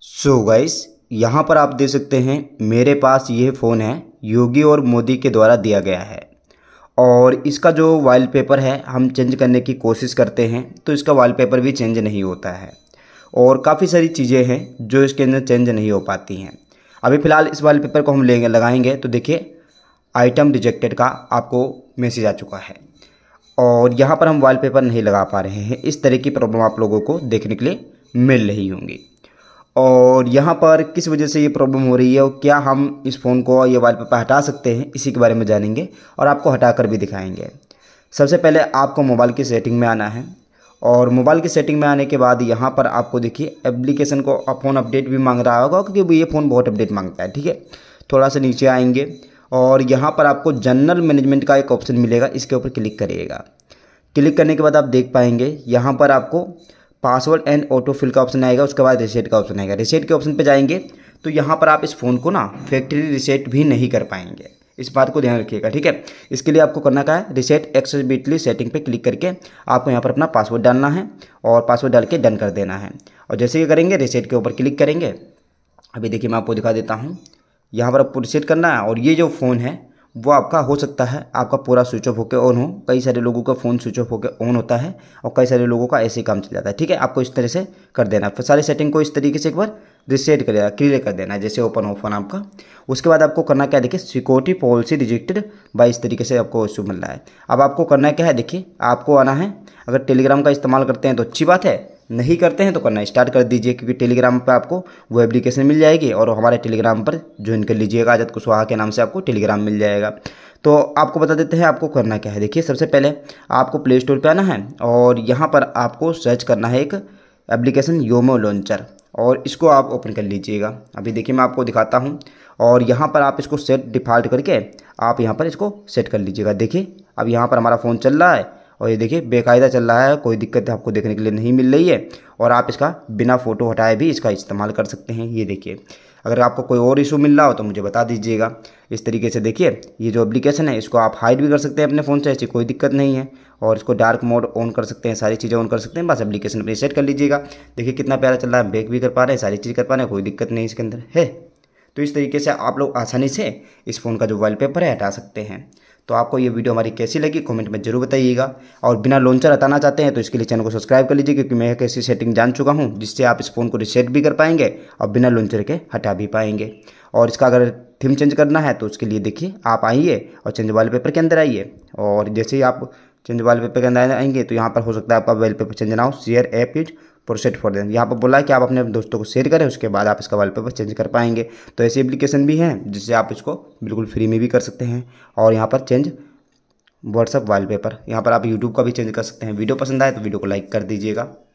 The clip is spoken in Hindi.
सो so गाइस यहाँ पर आप देख सकते हैं मेरे पास यह फ़ोन है योगी और मोदी के द्वारा दिया गया है और इसका जो वॉलपेपर है हम चेंज करने की कोशिश करते हैं तो इसका वॉलपेपर भी चेंज नहीं होता है और काफ़ी सारी चीज़ें हैं जो इसके अंदर चेंज नहीं हो पाती हैं अभी फ़िलहाल इस वॉलपेपर को हम लेंगे लगाएंगे तो देखिए आइटम रिजेक्टेड का आपको मैसेज आ चुका है और यहाँ पर हम वॉलपेपर नहीं लगा पा रहे हैं इस तरह की प्रॉब्लम आप लोगों को देखने के लिए मिल रही होंगी और यहाँ पर किस वजह से ये प्रॉब्लम हो रही है और क्या हम इस फ़ोन को ये वॉलपेपर हटा सकते हैं इसी के बारे में जानेंगे और आपको हटा कर भी दिखाएंगे सबसे पहले आपको मोबाइल की सेटिंग में आना है और मोबाइल की सेटिंग में आने के बाद यहाँ पर आपको देखिए एप्लीकेशन को फ़ोन अपडेट भी मांग रहा होगा क्योंकि ये फ़ोन बहुत अपडेट मांगता है ठीक है थोड़ा सा नीचे आएंगे और यहाँ पर आपको जनरल मैनेजमेंट का एक ऑप्शन मिलेगा इसके ऊपर क्लिक करिएगा क्लिक करने के बाद आप देख पाएंगे यहाँ पर आपको पासवर्ड एंड ऑटो फिल का ऑप्शन आएगा उसके बाद रिसेट का ऑप्शन आएगा रिसेट के ऑप्शन पर जाएंगे तो यहाँ पर आप इस फ़ोन को ना फैक्ट्री रिसेट भी नहीं कर पाएंगे इस बात को ध्यान रखिएगा ठीक है इसके लिए आपको करना क्या है रिसेट एक्सेसबिलिटी सेटिंग पे क्लिक करके आपको यहाँ पर अपना पासवर्ड डालना है और पासवर्ड डाल के डन कर देना है और जैसे ही करेंगे रिसेट के ऊपर क्लिक करेंगे अभी देखिए मैं आपको दिखा देता हूँ यहाँ पर आपको रिसेट करना है और ये जो फ़ोन है वो आपका हो सकता है आपका पूरा स्विच ऑफ होकर ऑन हो कई सारे लोगों का फ़ोन स्विच ऑफ होकर ऑन होता है और कई सारे लोगों का ऐसे ही काम चल जाता है ठीक है आपको इस तरह से कर देना फिर सारे सेटिंग को इस तरीके से एक बार रिसेट कर देना क्लियर कर देना जैसे ओपन हो फोन आपका उसके बाद आपको करना क्या है देखिए सिक्योरिटी पॉलिसी रिजेक्टेड बाई इस तरीके से आपको इश्यू मिल रहा है अब आपको करना क्या है देखिए आपको आना है अगर टेलीग्राम का इस्तेमाल करते हैं तो अच्छी बात है नहीं करते हैं तो करना स्टार्ट कर दीजिए क्योंकि टेलीग्राम पर आपको वो एप्लीकेशन मिल जाएगी और हमारे टेलीग्राम पर ज्वाइन कर लीजिएगा आजाद कुशवाहा के नाम से आपको टेलीग्राम मिल जाएगा तो आपको बता देते हैं आपको करना क्या है देखिए सबसे पहले आपको प्ले स्टोर पर आना है और यहाँ पर आपको सर्च करना है एक एप्लीकेशन योमो लॉन्चर और इसको आप ओपन कर लीजिएगा अभी देखिए मैं आपको दिखाता हूँ और यहाँ पर आप इसको सेट डिफ़ॉल्ट करके आप यहाँ पर इसको सेट कर लीजिएगा देखिए अब यहाँ पर हमारा फ़ोन चल रहा है और ये देखिए बेकायदा चल रहा है कोई दिक्कत आपको देखने के लिए नहीं मिल रही है और आप इसका बिना फ़ोटो हटाए भी इसका इस्तेमाल कर सकते हैं ये देखिए अगर आपको कोई और इशू मिल रहा हो तो मुझे बता दीजिएगा इस तरीके से देखिए ये जो एप्लीकेशन है इसको आप हाइड भी कर सकते हैं अपने फ़ोन से ऐसी कोई दिक्कत नहीं है और इसको डार्क मोड ऑन कर सकते हैं सारी चीज़ें ऑन कर सकते हैं बस एप्लीकेशन अपनी सेट कर लीजिएगा देखिए कितना प्यारा चल रहा है बैक भी कर पा रहे हैं सारी चीज़ कर पा रहे हैं कोई दिक्कत नहीं इसके अंदर है तो इस तरीके से आप लोग आसानी से इस फ़ोन का जो वॉलपेपर है हटा सकते हैं तो आपको ये वीडियो हमारी कैसी लगी कमेंट में जरूर बताइएगा और बिना लॉन्चर हटाना चाहते हैं तो इसके लिए चैनल को सब्सक्राइब कर लीजिए क्योंकि मैं कैसी सेटिंग जान चुका हूँ जिससे आप इस फ़ोन को रिसेट भी कर पाएंगे और बिना लॉन्चर के हटा भी पाएंगे और इसका अगर थीम चेंज करना है तो उसके लिए देखिए आप आइए और चेंज वाले पेपर के अंदर आइए और जैसे ही आप चेंज वाले पेपर के अंदर आएंगे तो यहाँ पर हो सकता है आपका वाले पेपर चेंज ना हो शेयर ऐप यूज प्रोसेट फॉर देन यहाँ पर बोला है कि आप अपने दोस्तों को शेयर करें उसके बाद आप इसका वॉलपेपर चेंज कर पाएंगे तो ऐसी एप्लीकेशन भी हैं जिससे आप इसको बिल्कुल फ्री में भी कर सकते हैं और यहाँ पर चेंज व्हाट्सअप वॉलपेपर यहाँ पर आप यूट्यूब का भी चेंज कर सकते हैं वीडियो पसंद आए तो वीडियो को लाइक कर दीजिएगा